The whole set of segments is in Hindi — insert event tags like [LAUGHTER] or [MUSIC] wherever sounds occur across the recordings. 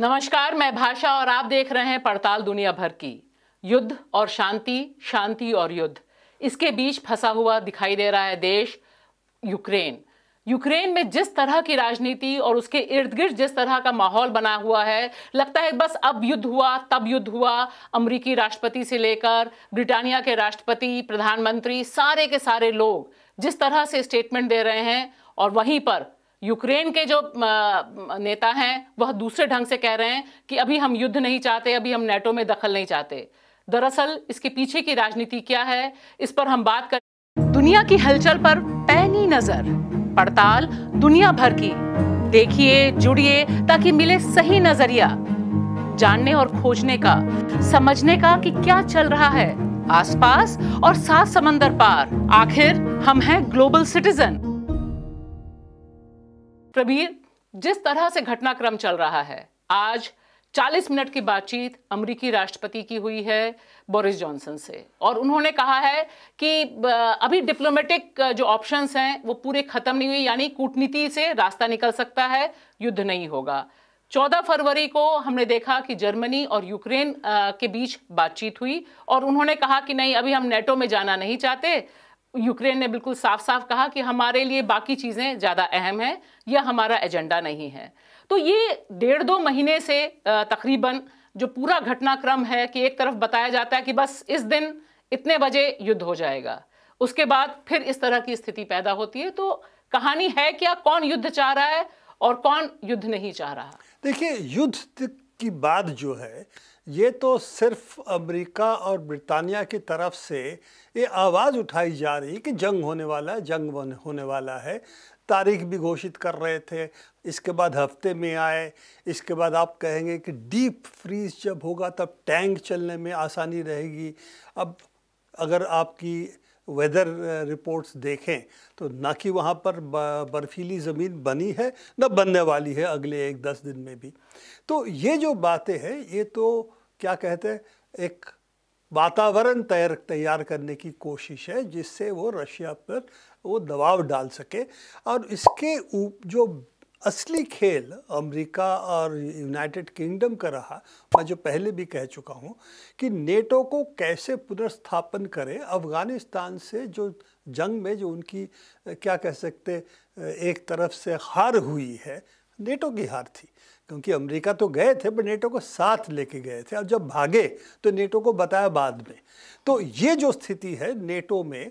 नमस्कार मैं भाषा और आप देख रहे हैं पड़ताल दुनिया भर की युद्ध और शांति शांति और युद्ध इसके बीच फंसा हुआ दिखाई दे रहा है देश यूक्रेन यूक्रेन में जिस तरह की राजनीति और उसके इर्द गिर्द जिस तरह का माहौल बना हुआ है लगता है बस अब युद्ध हुआ तब युद्ध हुआ अमरीकी राष्ट्रपति से लेकर ब्रिटानिया के राष्ट्रपति प्रधानमंत्री सारे के सारे लोग जिस तरह से स्टेटमेंट दे रहे हैं और वहीं पर यूक्रेन के जो नेता हैं वह दूसरे ढंग से कह रहे हैं कि अभी हम युद्ध नहीं चाहते अभी हम नेटो में दखल नहीं चाहते दरअसल इसके पीछे की राजनीति क्या है इस पर हम बात कर दुनिया की हलचल पर पैनी नजर पड़ताल दुनिया भर की देखिए जुड़िए ताकि मिले सही नजरिया जानने और खोजने का समझने का कि क्या चल रहा है आसपास और सात समंदर पार आखिर हम हैं ग्लोबल सिटीजन प्रबीर जिस तरह से घटनाक्रम चल रहा है आज 40 मिनट की बातचीत अमरीकी राष्ट्रपति की हुई है बोरिस जॉनसन से और उन्होंने कहा है कि अभी डिप्लोमेटिक जो ऑप्शंस हैं वो पूरे ख़त्म नहीं हुए यानी कूटनीति से रास्ता निकल सकता है युद्ध नहीं होगा 14 फरवरी को हमने देखा कि जर्मनी और यूक्रेन के बीच बातचीत हुई और उन्होंने कहा कि नहीं अभी हम नेटो में जाना नहीं चाहते यूक्रेन ने बिल्कुल साफ साफ कहा कि हमारे लिए बाकी चीज़ें ज़्यादा अहम हैं या हमारा एजेंडा नहीं है तो ये डेढ़ दो महीने से तकरीबन जो पूरा घटनाक्रम है कि एक तरफ बताया जाता है कि बस इस दिन इतने बजे युद्ध हो जाएगा उसके बाद फिर इस तरह की स्थिति पैदा होती है तो कहानी है क्या कौन युद्ध चाह रहा है और कौन युद्ध नहीं चाह रहा देखिए युद्ध की बात जो है ये तो सिर्फ अमेरिका और ब्रिटानिया की तरफ से ये आवाज़ उठाई जा रही कि जंग होने वाला है जंग होने वाला है तारीख भी घोषित कर रहे थे इसके बाद हफ्ते में आए इसके बाद आप कहेंगे कि डीप फ्रीज जब होगा तब टैंक चलने में आसानी रहेगी अब अगर आपकी वेदर रिपोर्ट्स देखें तो ना कि वहाँ पर बर्फीली ज़मीन बनी है न बनने वाली है अगले एक दस दिन में भी तो ये जो बातें हैं ये तो क्या कहते हैं एक वातावरण तैयार तैयार करने की कोशिश है जिससे वो रशिया पर वो दबाव डाल सके और इसके जो असली खेल अमेरिका और यूनाइटेड किंगडम का रहा मैं जो पहले भी कह चुका हूँ कि नेटो को कैसे पुनर्स्थापन करें अफ़गानिस्तान से जो जंग में जो उनकी क्या कह सकते एक तरफ से हार हुई है नेटो की हार थी क्योंकि अमेरिका तो गए थे पर नेटो को साथ लेके गए थे और जब भागे तो नेटो को बताया बाद में तो ये जो स्थिति है नेटो में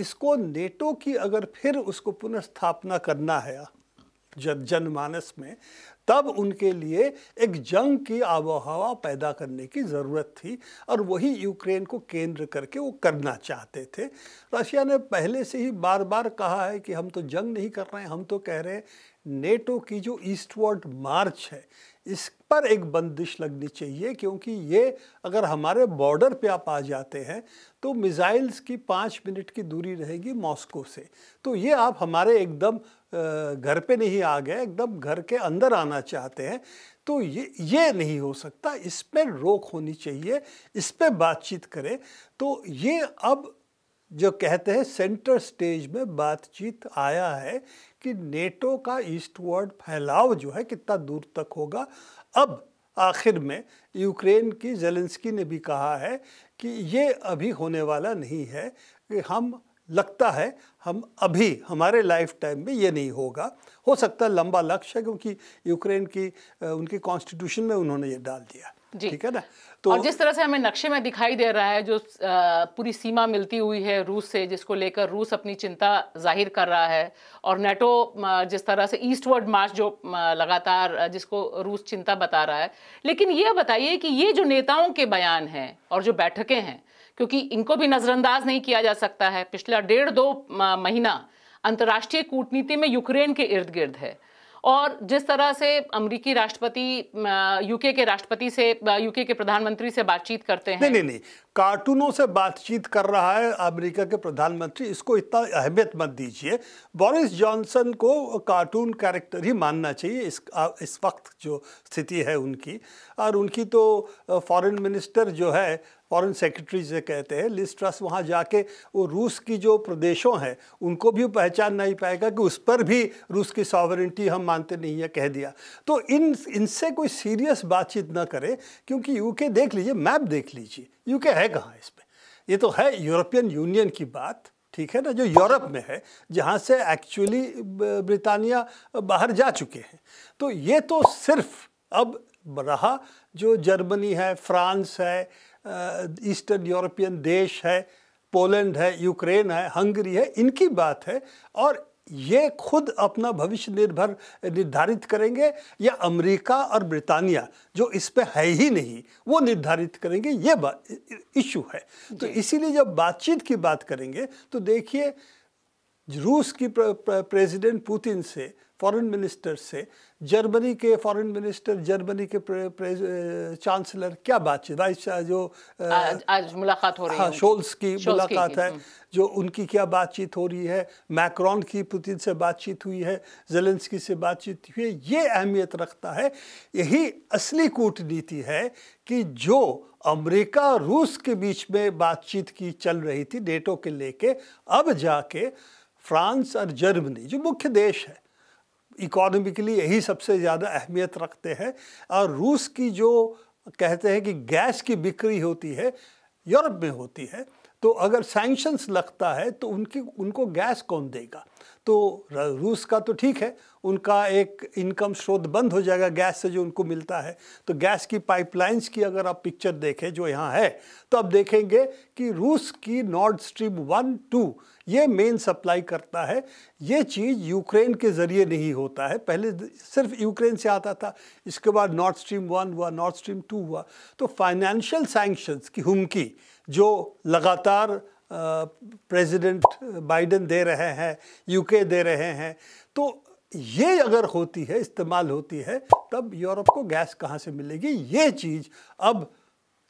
इसको नेटो की अगर फिर उसको पुनर्स्थापना करना है जनमानस में तब उनके लिए एक जंग की आबोहवा पैदा करने की ज़रूरत थी और वही यूक्रेन को केंद्र करके वो करना चाहते थे रशिया ने पहले से ही बार बार कहा है कि हम तो जंग नहीं कर रहे हैं हम तो कह रहे हैं नेटो की जो ईस्टवर्ड मार्च है इस पर एक बंदिश लगनी चाहिए क्योंकि ये अगर हमारे बॉर्डर पे आप आ जाते हैं तो मिज़ाइल्स की पाँच मिनट की दूरी रहेगी मॉस्को से तो ये आप हमारे एकदम घर पे नहीं आ गए एकदम घर के अंदर आना चाहते हैं तो ये ये नहीं हो सकता इस पर रोक होनी चाहिए इस पर बातचीत करें तो ये अब जो कहते हैं सेंटर स्टेज में बातचीत आया है कि नेटो का ईस्टवर्ड फैलाव जो है कितना दूर तक होगा अब आखिर में यूक्रेन की जेलेंस्की ने भी कहा है कि ये अभी होने वाला नहीं है कि हम लगता है हम अभी हमारे लाइफ टाइम में ये नहीं होगा हो सकता लंबा लक्ष्य है क्योंकि यूक्रेन की उनके कॉन्स्टिट्यूशन में उन्होंने ये डाल दिया ठीक है ना तो और जिस तरह से हमें नक्शे में दिखाई दे रहा है जो पूरी सीमा मिलती हुई है रूस से जिसको लेकर रूस अपनी चिंता जाहिर कर रहा है और नेटो जिस तरह से ईस्टवर्ड मार्च जो लगातार जिसको रूस चिंता बता रहा है लेकिन ये बताइए कि ये जो नेताओं के बयान हैं और जो बैठकें हैं क्योंकि इनको भी नज़रअंदाज नहीं किया जा सकता है पिछला डेढ़ दो महीना अंतर्राष्ट्रीय कूटनीति में यूक्रेन के इर्द गिर्द है और जिस तरह से अमरीकी राष्ट्रपति यूके के राष्ट्रपति से यूके के प्रधानमंत्री से बातचीत करते हैं नहीं नहीं नहीं कार्टूनों से बातचीत कर रहा है अमेरिका के प्रधानमंत्री इसको इतना अहमियत मत दीजिए बोरिस जॉनसन को कार्टून कैरेक्टर ही मानना चाहिए इस इस वक्त जो स्थिति है उनकी और उनकी तो फॉरेन मिनिस्टर जो है फॉरेन सेक्रेटरी से कहते हैं लिस्ट ट्रस्ट वहाँ जाके वो रूस की जो प्रदेशों हैं उनको भी पहचान नहीं पाएगा कि उस पर भी रूस की सॉवरेंटी हम मानते नहीं है कह दिया तो इन इनसे कोई सीरियस बातचीत ना करे क्योंकि यूके देख लीजिए मैप देख लीजिए यूके है कहाँ इस पर ये तो है यूरोपियन यूनियन की बात ठीक है ना जो यूरोप में है जहाँ से एक्चुअली ब्रिटानिया बाहर जा चुके हैं तो ये तो सिर्फ अब रहा जो जर्मनी है फ्रांस है ईस्टर्न यूरोपियन देश है पोलैंड है यूक्रेन है हंगरी है इनकी बात है और ये खुद अपना भविष्य निर्भर निर्धारित करेंगे या अमेरिका और ब्रिटानिया जो इस पे है ही नहीं वो निर्धारित करेंगे ये इशू है तो इसीलिए जब बातचीत की बात करेंगे तो देखिए रूस की प्रेसिडेंट पुतिन से फॉरेन मिनिस्टर से जर्मनी के फॉरेन मिनिस्टर जर्मनी के चांसलर eh, क्या बातचीत वाइस जो आ, eh, आज, आज मुलाकात हो रही हाँ, है शोल्स की शोल्स मुलाकात की, है जो उनकी क्या बातचीत हो रही है मैक्रॉन की पुतिन से बातचीत हुई है जेलेंस्की से बातचीत हुई है ये अहमियत रखता है यही असली कूटनीति है कि जो अमेरिका और रूस के बीच में बातचीत की चल रही थी नेटो के लेके अब जाके फ्रांस और जर्मनी जो मुख्य देश है इकोनॉमिकली यही सबसे ज़्यादा अहमियत रखते हैं और रूस की जो कहते हैं कि गैस की बिक्री होती है यूरोप में होती है तो अगर सैंक्शंस लगता है तो उनकी उनको गैस कौन देगा तो रूस का तो ठीक है उनका एक इनकम स्रोत बंद हो जाएगा गैस से जो उनको मिलता है तो गैस की पाइपलाइंस की अगर आप पिक्चर देखें जो यहाँ है तो आप देखेंगे कि रूस की नॉर्थ स्ट्रीम वन टू ये मेन सप्लाई करता है ये चीज़ यूक्रेन के ज़रिए नहीं होता है पहले सिर्फ यूक्रेन से आता था इसके बाद नॉर्थ स्ट्रीम वन हुआ नॉर्थ स्ट्रीम टू हुआ तो फाइनेंशियल सैंक्शंस की हुमकी जो लगातार प्रेसिडेंट बाइडेन दे रहे हैं यूके दे रहे हैं तो ये अगर होती है इस्तेमाल होती है तब यूरोप को गैस कहाँ से मिलेगी ये चीज़ अब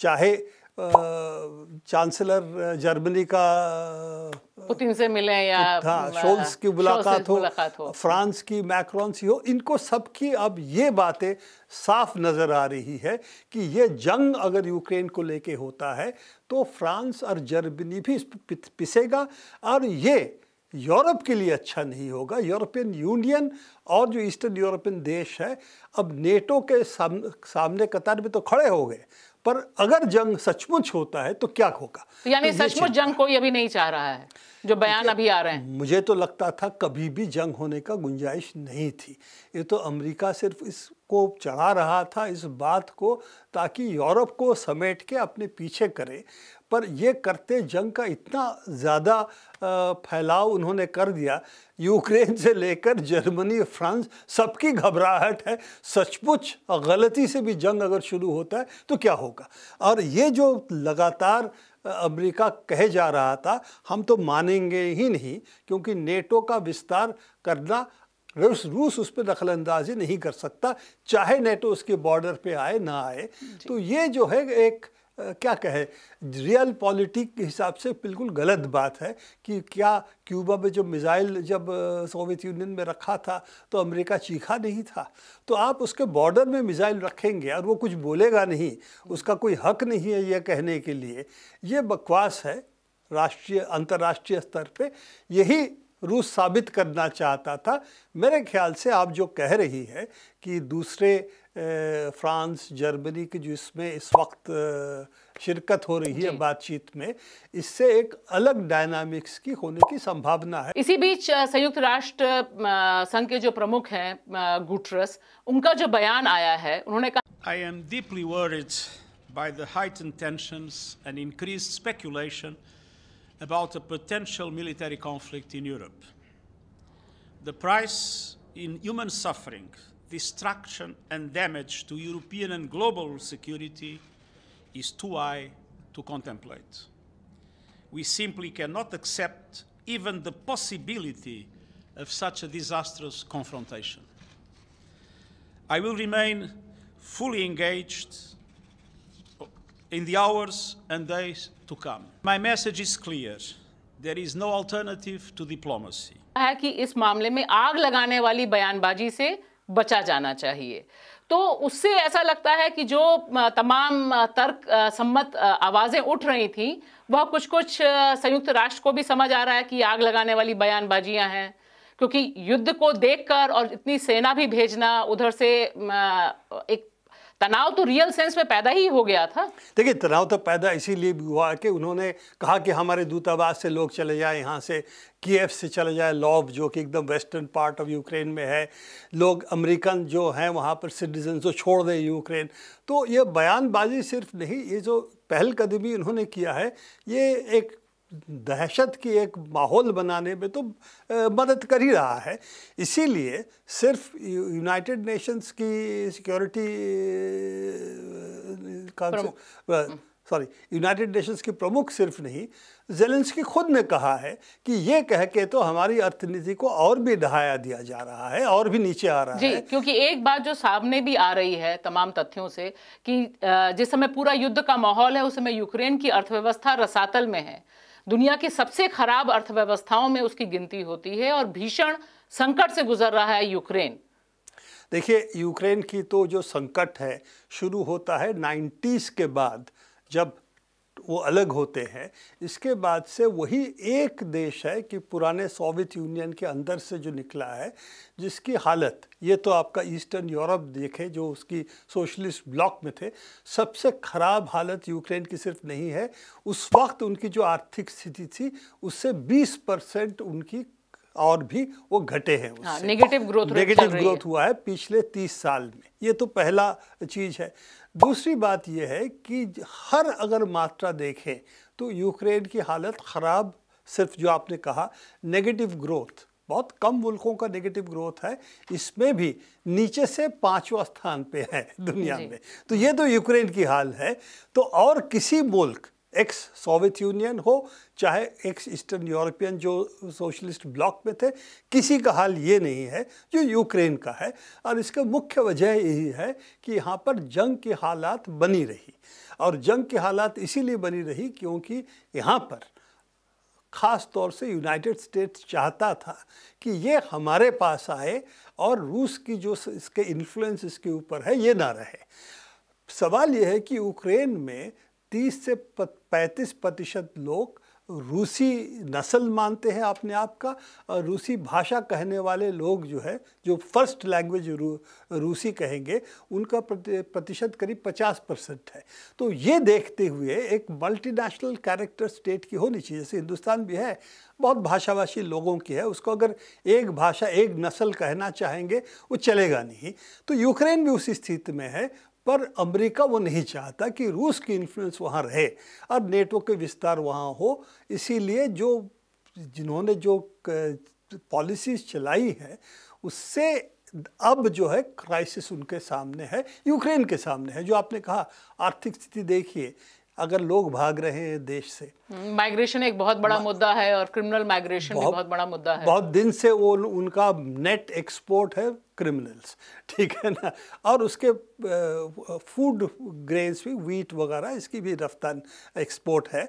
चाहे चांसलर जर्मनी का पुतिन से मिले या शोल्स की मुलाकात हो, हो फ्रांस की मैक्रॉन सी हो इनको सबकी अब ये बातें साफ नज़र आ रही है कि ये जंग अगर यूक्रेन को लेके होता है तो फ्रांस और जर्मनी भी पिसेगा और ये यूरोप के लिए अच्छा नहीं होगा यूरोपियन यूनियन और जो ईस्टर्न यूरोपियन देश है अब नेटो के साम, सामने कतार में तो खड़े हो गए पर अगर जंग सचमुच होता है तो क्या होगा यानी तो सचमुच जंग कोई अभी नहीं चाह रहा है जो बयान अभी आ रहे हैं मुझे तो लगता था कभी भी जंग होने का गुंजाइश नहीं थी ये तो अमेरिका सिर्फ इसको चढ़ा रहा था इस बात को ताकि यूरोप को समेट के अपने पीछे करे पर ये करते जंग का इतना ज़्यादा फैलाव उन्होंने कर दिया यूक्रेन से लेकर जर्मनी फ्रांस सबकी घबराहट है सचमुच गलती से भी जंग अगर शुरू होता है तो क्या होगा और ये जो लगातार अमेरिका कहे जा रहा था हम तो मानेंगे ही नहीं क्योंकि नेटो का विस्तार करना रूस रूस उस पर दखलंदाजी नहीं कर सकता चाहे नेटो उसके बॉर्डर पे आए ना आए तो ये जो है एक क्या कहे रियल पॉलिटिक के हिसाब से बिल्कुल गलत बात है कि क्या क्यूबा में जो मिज़ाइल जब सोवियत यूनियन में रखा था तो अमेरिका चीखा नहीं था तो आप उसके बॉर्डर में मिज़ाइल रखेंगे और वो कुछ बोलेगा नहीं उसका कोई हक नहीं है यह कहने के लिए ये बकवास है राष्ट्रीय अंतर्राष्ट्रीय स्तर पे यही रूस साबित करना चाहता था मेरे ख्याल से आप जो कह रही है कि दूसरे फ्रांस जर्मनी की जिसमें इस वक्त शिरकत हो रही है बातचीत में इससे एक अलग डायनामिक्स की होने की संभावना है इसी बीच संयुक्त राष्ट्र संघ के जो प्रमुख हैं गुटरस उनका जो बयान आया है उन्होंने कहा I am deeply worried by that intention and increase speculation about a potential military conflict in Europe. The price in human suffering, destruction, and damage to European and global security is too high to contemplate. We simply cannot accept even the possibility of such a disastrous confrontation. I will remain fully engaged in the hours and days to come. My message is clear. There is no alternative to diplomacy. है कि इस मामले में आग लगाने वाली बयानबाजी से बचा जाना चाहिए तो उससे ऐसा लगता है कि जो तमाम तर्क सम्मत आवाज़ें उठ रही थी वह कुछ कुछ संयुक्त राष्ट्र को भी समझ आ रहा है कि आग लगाने वाली बयानबाजियां हैं क्योंकि युद्ध को देखकर और इतनी सेना भी भेजना उधर से एक तनाव तो रियल सेंस में पैदा ही हो गया था देखिए तनाव तो पैदा इसीलिए भी हुआ कि उन्होंने कहा कि हमारे दूतावास से लोग चले जाए यहाँ से कीव से चले जाए लॉब जो कि एकदम वेस्टर्न पार्ट ऑफ यूक्रेन में है लोग अमेरिकन जो हैं वहाँ पर सिटीजन जो छोड़ दें यूक्रेन तो ये बयानबाजी सिर्फ नहीं ये जो पहलकदमी उन्होंने किया है ये एक दहशत की एक माहौल बनाने में तो मदद कर ही रहा है इसीलिए सिर्फ यूनाइटेड नेशंस की सिक्योरिटी सॉरी यूनाइटेड नेशंस की प्रमुख सिर्फ नहीं जेलेंस्की खुद ने कहा है कि ये कह के तो हमारी अर्थनीति को और भी दहाया दिया जा रहा है और भी नीचे आ रहा जी, है क्योंकि एक बात जो सामने भी आ रही है तमाम तथ्यों से कि जिस समय पूरा युद्ध का माहौल है उस समय यूक्रेन की अर्थव्यवस्था रसातल में है दुनिया की सबसे खराब अर्थव्यवस्थाओं में उसकी गिनती होती है और भीषण संकट से गुजर रहा है यूक्रेन देखिए यूक्रेन की तो जो संकट है शुरू होता है नाइन्टीज़ के बाद जब वो अलग होते हैं इसके बाद से वही एक देश है कि पुराने सोवियत यूनियन के अंदर से जो निकला है जिसकी हालत ये तो आपका ईस्टर्न यूरोप देखे जो उसकी सोशलिस्ट ब्लॉक में थे सबसे ख़राब हालत यूक्रेन की सिर्फ नहीं है उस वक्त उनकी जो आर्थिक स्थिति थी उससे 20 परसेंट उनकी और भी वो घटे हैं नेगेटिव ग्रोथ नेगेटिव ग्रोथ हुआ है पिछले तीस साल में ये तो पहला चीज़ है दूसरी बात यह है कि हर अगर मात्रा देखें तो यूक्रेन की हालत ख़राब सिर्फ जो आपने कहा नेगेटिव ग्रोथ बहुत कम मुल्कों का नेगेटिव ग्रोथ है इसमें भी नीचे से पांचवा स्थान पे है दुनिया में तो ये तो यूक्रेन की हाल है तो और किसी मुल्क एक्स सोवियत यूनियन हो चाहे एक्स ईस्टर्न यूरोपियन जो सोशलिस्ट ब्लॉक में थे किसी का हाल ये नहीं है जो यूक्रेन का है और इसका मुख्य वजह यही है कि यहाँ पर जंग की हालात बनी रही और जंग की हालात इसीलिए बनी रही क्योंकि यहाँ पर ख़ास तौर से यूनाइटेड स्टेट्स चाहता था कि ये हमारे पास आए और रूस की जो इसके इन्फ्लुएंस इसके ऊपर है ये ना रहे सवाल यह है कि यूक्रेन में 30 से 35 प्रतिशत लोग रूसी नस्ल मानते हैं अपने आप का और रूसी भाषा कहने वाले लोग जो है जो फर्स्ट लैंग्वेज रू, रूसी कहेंगे उनका प्रतिशत करीब 50 परसेंट है तो ये देखते हुए एक मल्टीनेशनल कैरेक्टर स्टेट की होनी चाहिए जैसे हिंदुस्तान भी है बहुत भाषाभाषी लोगों की है उसको अगर एक भाषा एक नस्ल कहना चाहेंगे वो चलेगा नहीं तो यूक्रेन भी उसी स्थिति में है पर अमेरिका वो नहीं चाहता कि रूस की इन्फ्लुएंस वहाँ रहे और नेटो के विस्तार वहाँ हो इसीलिए जो जिन्होंने जो पॉलिसीज चलाई है उससे अब जो है क्राइसिस उनके सामने है यूक्रेन के सामने है जो आपने कहा आर्थिक स्थिति देखिए अगर लोग भाग रहे हैं देश से माइग्रेशन एक बहुत बड़ा मुद्दा है और क्रिमिनल माइग्रेशन बहुत, बहुत बड़ा मुद्दा है बहुत दिन से वो उनका नेट एक्सपोर्ट है क्रिमिनल्स [LAUGHS] ठीक है ना और उसके फूड ग्रेन्स भी वीट वगैरह इसकी भी रफ्तार एक्सपोर्ट है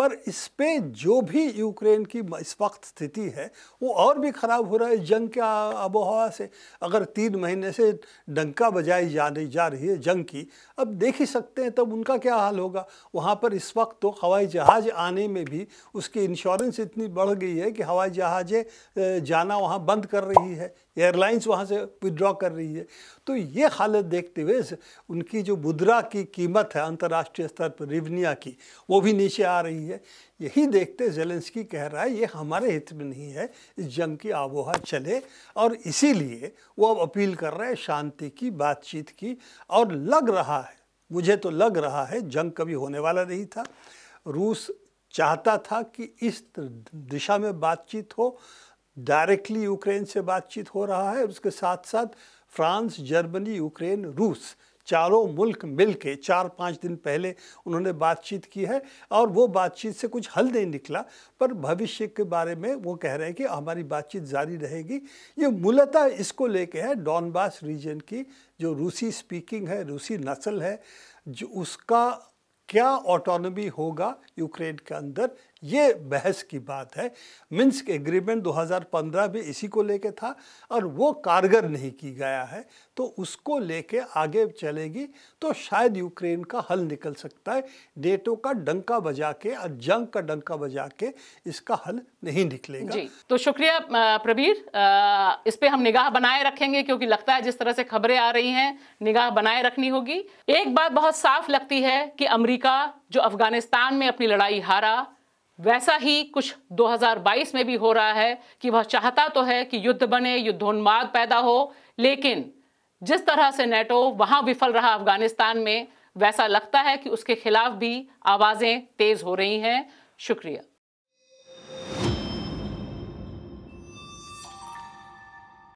पर इस पे जो भी यूक्रेन की इस वक्त स्थिति है वो और भी ख़राब हो रहा है जंग के आबोहवा से अगर तीन महीने से डंका बजाई जाने जा रही है जंग की अब देख ही सकते हैं तब उनका क्या हाल होगा वहाँ पर इस वक्त तो हवाई जहाज़ आने में भी उसकी इंश्योरेंस इतनी बढ़ गई है कि हवाई जहाज़ें जाना वहाँ बंद कर रही है एयरलाइंस वहाँ से विड्रॉ कर रही है तो ये हालत देखते हुए उनकी जो मुद्रा की कीमत है अंतर्राष्ट्रीय स्तर पर रिवनिया की वो भी नीचे आ रही है यही देखते जेलेंसकी कह रहा है ये हमारे हित में नहीं है इस जंग की आबोहा चले और इसीलिए वो अब अपील कर रहे हैं शांति की बातचीत की और लग रहा है मुझे तो लग रहा है जंग कभी होने वाला नहीं था रूस चाहता था कि इस दिशा में बातचीत हो डायरेक्टली यूक्रेन से बातचीत हो रहा है उसके साथ साथ फ्रांस जर्मनी यूक्रेन रूस चारों मुल्क मिल के चार पाँच दिन पहले उन्होंने बातचीत की है और वो बातचीत से कुछ हल नहीं निकला पर भविष्य के बारे में वो कह रहे हैं कि हमारी बातचीत जारी रहेगी ये मूलतः इसको लेके है डॉनबास रीजन की जो रूसी स्पीकिंग है रूसी नस्ल है जो उसका क्या ऑटोनमी होगा यूक्रेन के अंदर ये बहस की बात है मिन्स्क एग्रीमेंट 2015 में इसी को लेके था और वो कारगर नहीं की गया है तो उसको लेके आगे चलेगी तो शायद यूक्रेन का हल निकल सकता है नेटो का डंका बजा के और जंग का डंका बजा के इसका हल नहीं निकलेगा जी तो शुक्रिया प्रबीर इस पर हम निगाह बनाए रखेंगे क्योंकि लगता है जिस तरह से खबरें आ रही हैं निगाह बनाए रखनी होगी एक बात बहुत साफ लगती है कि अमरीका जो अफगानिस्तान में अपनी लड़ाई हारा वैसा ही कुछ 2022 में भी हो रहा है कि वह चाहता तो है कि युद्ध बने युद्धोन्माद पैदा हो लेकिन जिस तरह से नेटो वहां विफल रहा अफगानिस्तान में वैसा लगता है कि उसके खिलाफ भी आवाज़ें तेज़ हो रही हैं शुक्रिया